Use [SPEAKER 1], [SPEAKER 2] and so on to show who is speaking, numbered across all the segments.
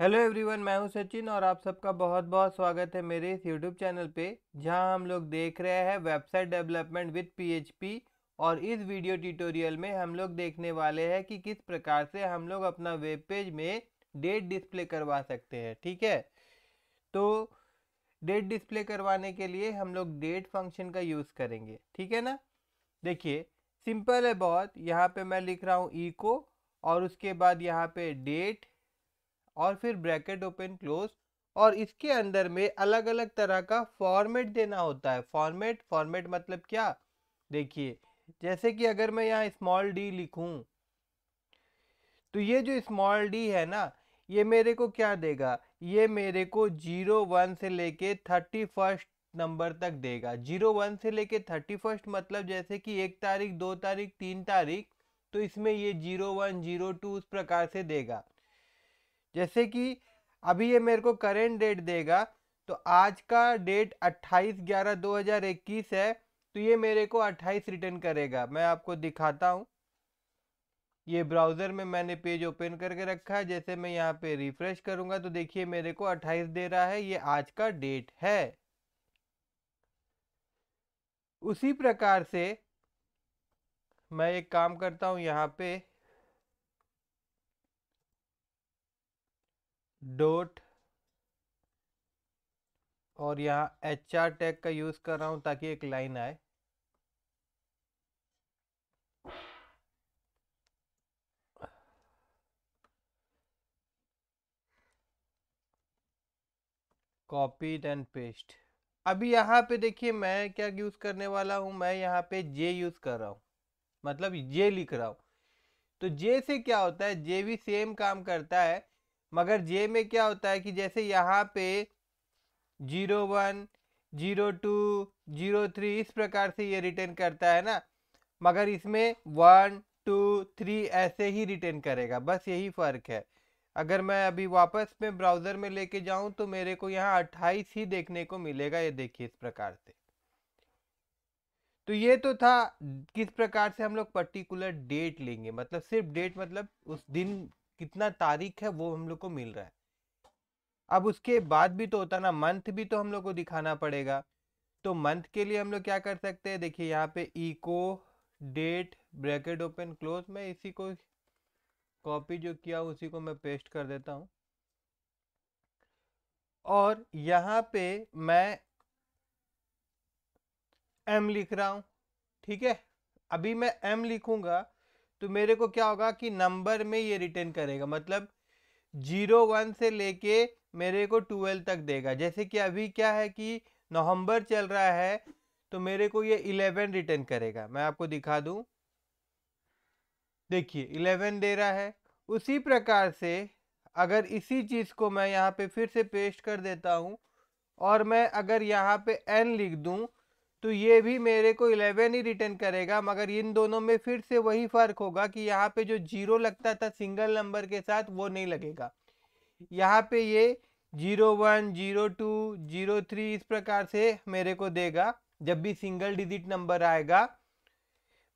[SPEAKER 1] hello everyone मैं हूं सचिन और आप सबका बहुत बहुत स्वागत है मेरे इस यूट्यूब चैनल पे जहां हम लोग देख रहे हैं वेबसाइट डेवलपमेंट विद पीएचपी और इस वीडियो ट्यूटोरियल में हम लोग देखने वाले हैं कि किस प्रकार से हम लोग अपना वेब पेज में डेट डिस्प्ले करवा सकते हैं ठीक है तो डेट डिस्प्ले करवाने के लिए हम लोग डेट फंक्शन का यूज़ करेंगे ठीक है ना देखिए सिंपल है बहुत यहाँ पे मैं लिख रहा हूँ ईको और उसके बाद यहाँ पे डेट और फिर ब्रैकेट ओपन क्लोज और इसके अंदर में अलग अलग तरह का फॉर्मेट देना होता है फॉर्मेट फॉर्मेट मतलब क्या देखिए जैसे कि अगर मैं यहाँ स्मॉल डी लिखूं तो ये जो स्मॉल डी है ना ये मेरे को क्या देगा ये मेरे को जीरो वन से लेके थर्टी फर्स्ट नंबर तक देगा जीरो वन से लेके थर्टी फर्स्ट मतलब जैसे कि एक तारीख दो तारीख तीन तारीख तो इसमें ये जीरो वन जीरो टू उस प्रकार से देगा जैसे कि अभी ये मेरे को करेंट डेट देगा तो आज का डेट 28 ग्यारह 2021 है तो ये मेरे को 28 रिटर्न करेगा मैं आपको दिखाता हूँ ये ब्राउज़र में मैंने पेज ओपन करके रखा है जैसे मैं यहाँ पे रिफ़्रेश करूँगा तो देखिए मेरे को 28 दे रहा है ये आज का डेट है उसी प्रकार से मैं एक काम करता हूँ यहाँ पे डोट और यहाँ एच आर टैग का यूज़ कर रहा हूँ ताकि एक लाइन आए कॉपी एंड पेस्ट अभी यहाँ पे देखिए मैं क्या यूज़ करने वाला हूँ मैं यहाँ पे जे यूज़ कर रहा हूँ मतलब जे लिख रहा हूँ तो जे से क्या होता है जे भी सेम काम करता है मगर जे में क्या होता है कि जैसे यहाँ पे zero one zero two zero three इस प्रकार से ये रिटर्न करता है ना मगर इसमें वन टू थ्री ऐसे ही रिटर्न करेगा बस यही फ़र्क है अगर मैं अभी वापस में ब्राउज़र में लेके जाऊं तो मेरे को यहाँ अट्ठाईस ही देखने को मिलेगा ये देखिए इस प्रकार से तो ये तो था किस प्रकार से हम लोग पर्टिकुलर डेट लेंगे मतलब सिर्फ डेट मतलब उस दिन कितना तारीख है वो हम लोग को मिल रहा है अब उसके बाद भी तो होता ना मंथ भी तो हम लोग को दिखाना पड़ेगा तो मंथ के लिए हम लोग क्या कर सकते हैं देखिए यहाँ पे echo date bracket open close मैं इसी को कॉपी जो किया उसी को मैं पेस्ट कर देता हूँ और यहाँ पे मैं एम लिख रहा हूँ ठीक है अभी मैं एम लिखूंगा तो मेरे को क्या होगा कि नंबर में ये रिटर्न करेगा मतलब जीरो वन से लेके मेरे को ट्वेल्व तक देगा जैसे कि अभी क्या है कि नवंबर चल रहा है तो मेरे को ये इलेवन रिटर्न करेगा मैं आपको दिखा दूं देखिए इलेवन दे रहा है उसी प्रकार से अगर इसी चीज़ को मैं यहाँ पे फिर से पेस्ट कर देता हूँ और मैं अगर यहाँ पे एन लिख दूँ तो ये भी मेरे को इलेवन ही रिटर्न करेगा मगर इन दोनों में फिर से वही फ़र्क होगा कि यहाँ पे जो जीरो लगता था सिंगल नंबर के साथ वो नहीं लगेगा यहाँ पे ये zero one zero two zero three इस प्रकार से मेरे को देगा जब भी सिंगल डिजिट नंबर आएगा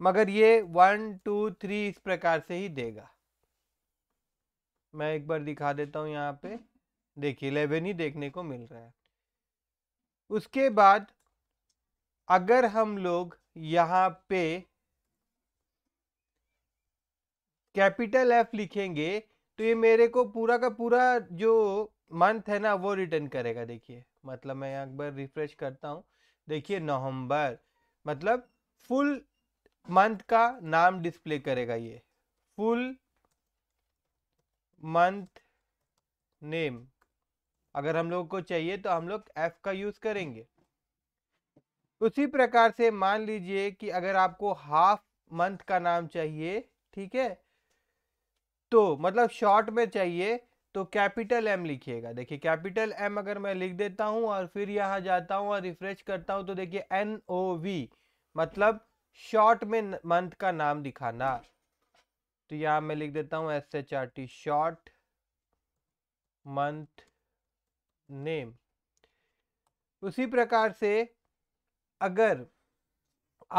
[SPEAKER 1] मगर ये वन टू थ्री इस प्रकार से ही देगा मैं एक बार दिखा देता हूँ यहाँ पे देखिए इलेवन ही देखने को मिल रहा है उसके बाद अगर हम लोग यहां पे कैपिटल एफ लिखेंगे तो ये मेरे को पूरा का पूरा जो मंथ है ना वो रिटर्न करेगा देखिए मतलब मैं यहाँ एक बार रिफ्रेश करता हूँ देखिए नवंबर मतलब फुल मंथ का नाम डिस्प्ले करेगा ये फुल मंथ नेम अगर हम लोग को चाहिए तो हम लोग एफ का यूज़ करेंगे उसी प्रकार से मान लीजिए कि अगर आपको हाफ मंथ का नाम चाहिए ठीक है तो मतलब शॉर्ट में चाहिए तो कैपिटल एम लिखिएगा देखिए कैपिटल एम अगर मैं लिख देता हूं और फिर यहां जाता हूं और रिफ्रेश करता हूं तो देखिए एन ओ वी मतलब शॉर्ट में मंथ का नाम दिखाना तो यहां मैं लिख देता हूं S H R T short month name उसी प्रकार से अगर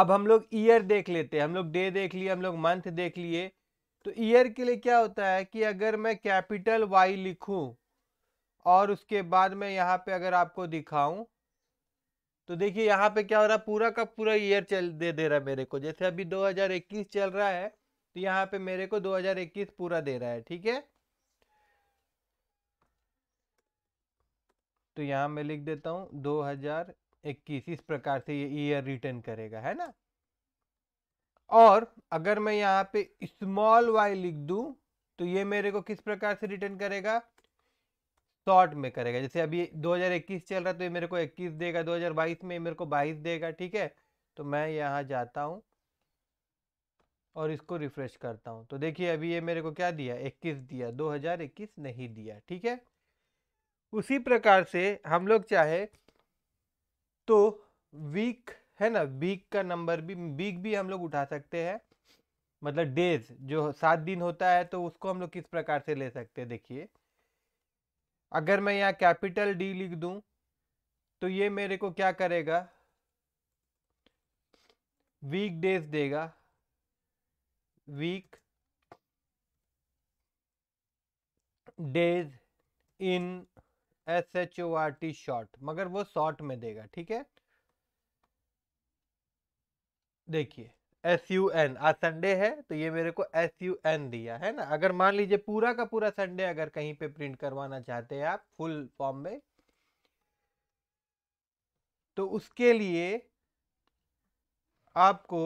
[SPEAKER 1] अब हम लोग ईयर देख लेते हैं हम लोग डे देख लिए हम लोग मंथ देख लिए तो ईयर के लिए क्या होता है कि अगर मैं कैपिटल वाई लिखूं और उसके बाद मैं यहाँ पे अगर आपको दिखाऊं तो देखिए यहाँ पे क्या हो रहा है पूरा का पूरा ईयर चल दे दे रहा है मेरे को जैसे अभी 2021 चल रहा है तो यहाँ पे मेरे को 2021 पूरा दे रहा है ठीक है तो यहाँ मैं लिख देता हूँ दो इक्कीस इस प्रकार से ये ईयर रिटर्न करेगा है ना और अगर मैं यहाँ पे स्मॉल वाई लिख दू तो ये मेरे को किस प्रकार से रिटर्न करेगा शॉर्ट में करेगा जैसे अभी 2021 चल रहा है तो ये मेरे को 21 देगा 2022 में ये मेरे को 22 देगा ठीक है तो मैं यहाँ जाता हूँ और इसको रिफ्रेश करता हूँ तो देखिए अभी ये मेरे को क्या दिया 21 दिया 2021 नहीं दिया ठीक है उसी प्रकार से हम लोग चाहे तो वीक है ना वीक का नंबर भी वीक भी हम लोग उठा सकते हैं मतलब डेज जो सात दिन होता है तो उसको हम लोग किस प्रकार से ले सकते हैं देखिए अगर मैं यहाँ कैपिटल डी लिख दू तो ये मेरे को क्या करेगा वीक डेज देगा week days in S H O R T short मगर वो शॉर्ट में देगा ठीक है देखिए एस यू एन आज संडे है तो ये मेरे को एस यू एन दिया है ना अगर मान लीजिए पूरा का पूरा संडे अगर कहीं पे प्रिंट करवाना चाहते हैं आप फुल फॉर्म में तो उसके लिए आपको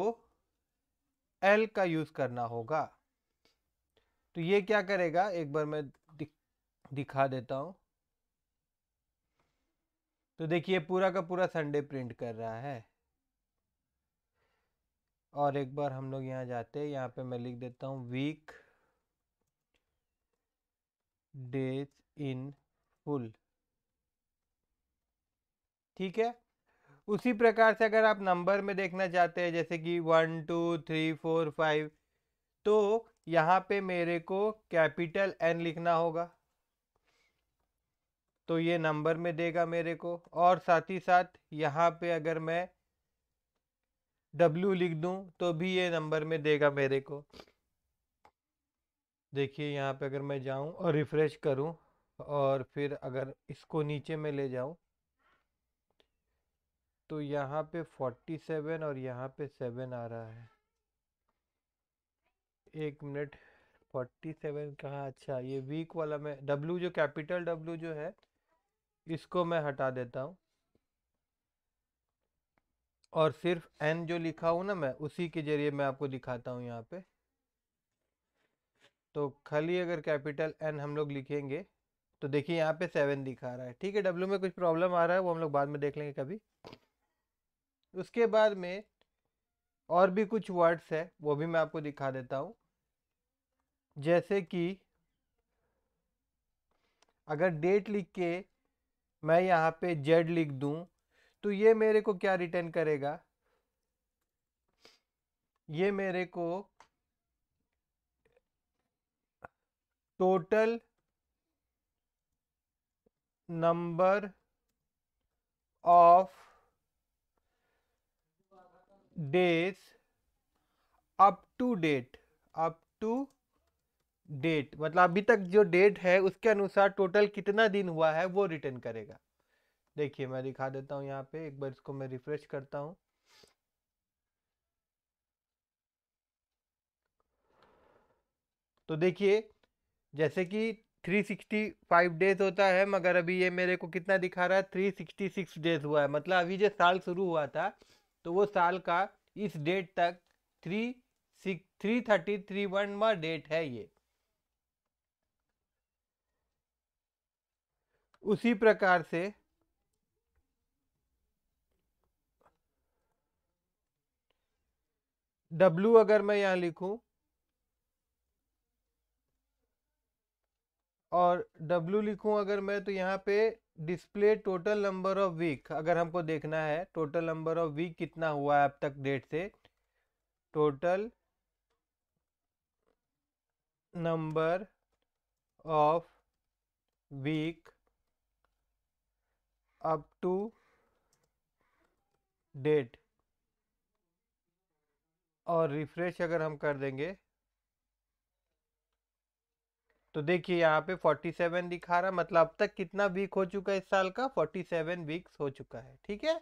[SPEAKER 1] एल का यूज करना होगा तो ये क्या करेगा एक बार मैं दिखा देता हूं तो देखिए पूरा का पूरा संडे प्रिंट कर रहा है और एक बार हम लोग यहाँ जाते हैं यहाँ पे मैं लिख देता हूँ वीक डेज इन फुल ठीक है उसी प्रकार से अगर आप नंबर में देखना चाहते हैं जैसे कि one two three four five तो यहाँ पे मेरे को कैपिटल एन लिखना होगा तो ये नंबर में देगा मेरे को और साथ ही साथ यहाँ पे अगर मैं W लिख दूँ तो भी ये नंबर में देगा मेरे को देखिए यहाँ पे अगर मैं जाऊँ और रिफ़्रेश करूँ और फिर अगर इसको नीचे में ले जाऊँ तो यहाँ पे 47 और यहाँ पे 7 आ रहा है एक मिनट 47 कहाँ अच्छा ये वीक वाला में W जो कैपिटल W जो है इसको मैं हटा देता हूँ और सिर्फ एन जो लिखा हूँ ना मैं उसी के जरिए मैं आपको दिखाता हूँ यहाँ पे तो खाली अगर कैपिटल एन हम लोग लिखेंगे तो देखिए यहाँ पे सेवन दिखा रहा है ठीक है डब्ल्यू में कुछ प्रॉब्लम आ रहा है वो हम लोग बाद में देख लेंगे कभी उसके बाद में और भी कुछ वर्ड्स है वो भी मैं आपको दिखा देता हूँ जैसे कि अगर डेट लिख के मैं यहाँ पे जेड लिख दूँ तो ये मेरे को क्या रिटर्न करेगा ये मेरे को total number of days up to date up to date मतलब अभी तक जो डेट है उसके अनुसार टोटल कितना दिन हुआ है वो रिटर्न करेगा देखिए मैं दिखा देता हूँ यहाँ पे एक बार इसको मैं रिफ्रेश करता हूँ तो देखिए जैसे कि 365 डेज होता है मगर अभी ये मेरे को कितना दिखा रहा है 366 डेज हुआ है मतलब अभी जो साल शुरू हुआ था तो वो साल का इस डेट तक three six three thirty three one date है ये उसी प्रकार से W अगर मैं यहां लिखूं और W लिखूं अगर मैं तो यहाँ पे display total number of week अगर हमको देखना है टोटल नंबर ऑफ वीक कितना हुआ है अब तक डेट से total number of week up to date और रिफ्रेश अगर हम कर देंगे तो देखिए यहाँ पे 47 दिखा रहा मतलब अब तक कितना वीक हो चुका है इस साल का 47 वीक्स हो चुका है ठीक है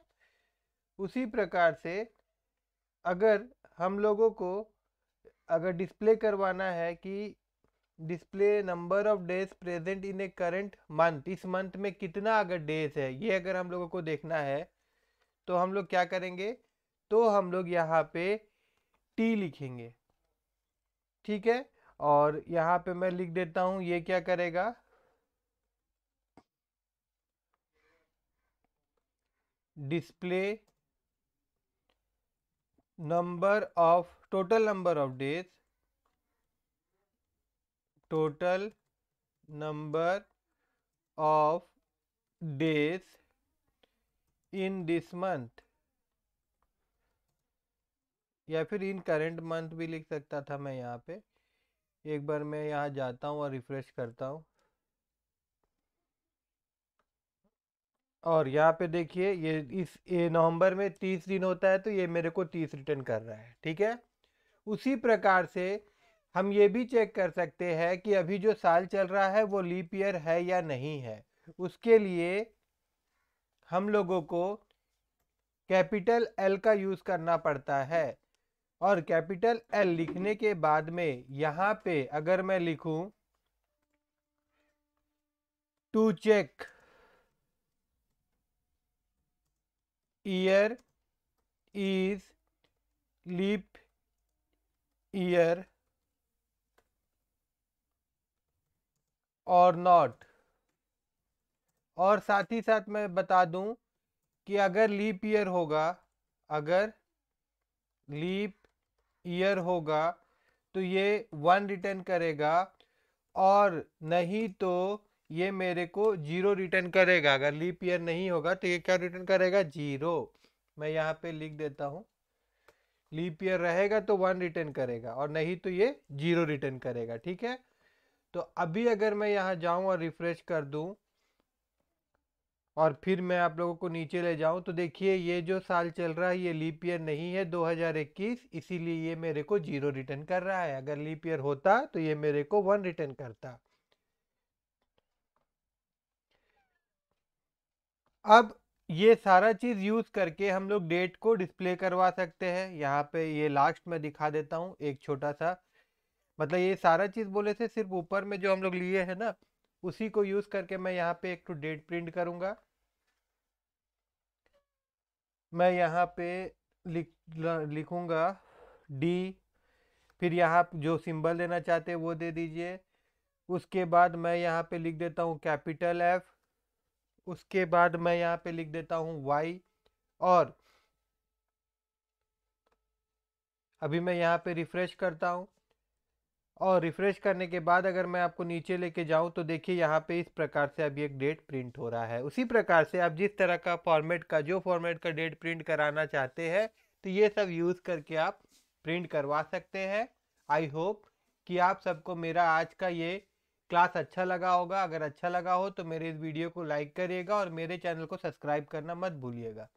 [SPEAKER 1] उसी प्रकार से अगर हम लोगों को अगर डिस्प्ले करवाना है कि display number of days present in a current month इस मंथ में कितना अगर डेज है ये अगर हम लोगों को देखना है तो हम लोग क्या करेंगे तो हम लोग यहाँ पे टी लिखेंगे ठीक है और यहाँ पे मैं लिख देता हूँ ये क्या करेगा display number of total number of days total number of days in this month या फिर इन करेंट मंथ भी लिख सकता था मैं यहाँ पे एक बार मैं यहाँ जाता हूँ और रिफ्रेश करता हूँ और यहाँ पे देखिए ये इस ये नवंबर में तीस दिन होता है तो ये मेरे को तीस रिटर्न कर रहा है ठीक है उसी प्रकार से हम ये भी चेक कर सकते हैं कि अभी जो साल चल रहा है वो लीप ईयर है या नहीं है उसके लिए हम लोगों को कैपिटल एल का यूज़ करना पड़ता है और कैपिटल एल लिखने के बाद में यहाँ पे अगर मैं लिखूं to check year is leap year और नॉट और साथ ही साथ मैं बता दूं कि अगर लीप ईयर होगा अगर लीप ईयर होगा तो ये वन रिटर्न करेगा और नहीं तो ये मेरे को जीरो रिटर्न करेगा अगर लीप ईयर नहीं होगा तो ये क्या रिटर्न करेगा जीरो मैं यहाँ पे लिख देता हूँ लीप ईयर रहेगा तो वन रिटर्न करेगा और नहीं तो ये जीरो रिटर्न करेगा ठीक है तो अभी अगर मैं यहाँ जाऊँ और रिफ़्रेश कर दूँ और फिर मैं आप लोगों को नीचे ले जाऊं तो देखिए ये जो साल चल रहा है ये लीप ईयर नहीं है 2021 इसीलिए ये मेरे को जीरो रिटर्न कर रहा है अगर लीप ईयर होता तो ये मेरे को वन रिटर्न करता अब ये सारा चीज़ यूज़ करके हम लोग डेट को डिस्प्ले करवा सकते हैं यहाँ पे ये लास्ट में दिखा देता हूँ एक छोटा सा मतलब ये सारा चीज़ बोले थे सिर्फ ऊपर में जो हम लोग लिए है ना उसी को यूज़ करके मैं यहाँ पे एक टू डेट प्रिंट करूँगा मैं यहाँ पे लिख लिखूँगा डी फिर यहाँ जो सिंबल देना चाहते हैं वो दे दीजिए उसके बाद मैं यहाँ पे लिख देता हूँ कैपिटल एफ उसके बाद मैं यहाँ पे लिख देता हूँ वाई और अभी मैं यहाँ पे रिफ्रेश करता हूँ और रिफ़्रेश करने के बाद अगर मैं आपको नीचे लेके जाऊं तो देखिए यहाँ पे इस प्रकार से अभी एक डेट प्रिंट हो रहा है उसी प्रकार से आप जिस तरह का फॉर्मेट का जो फॉर्मेट का डेट प्रिंट कराना चाहते हैं तो ये सब यूज़ करके आप प्रिंट करवा सकते हैं आई होप कि आप सबको मेरा आज का ये क्लास अच्छा लगा होगा अगर अच्छा लगा हो तो मेरे इस वीडियो को लाइक करिएगा और मेरे चैनल को सब्सक्राइब करना मत भूलिएगा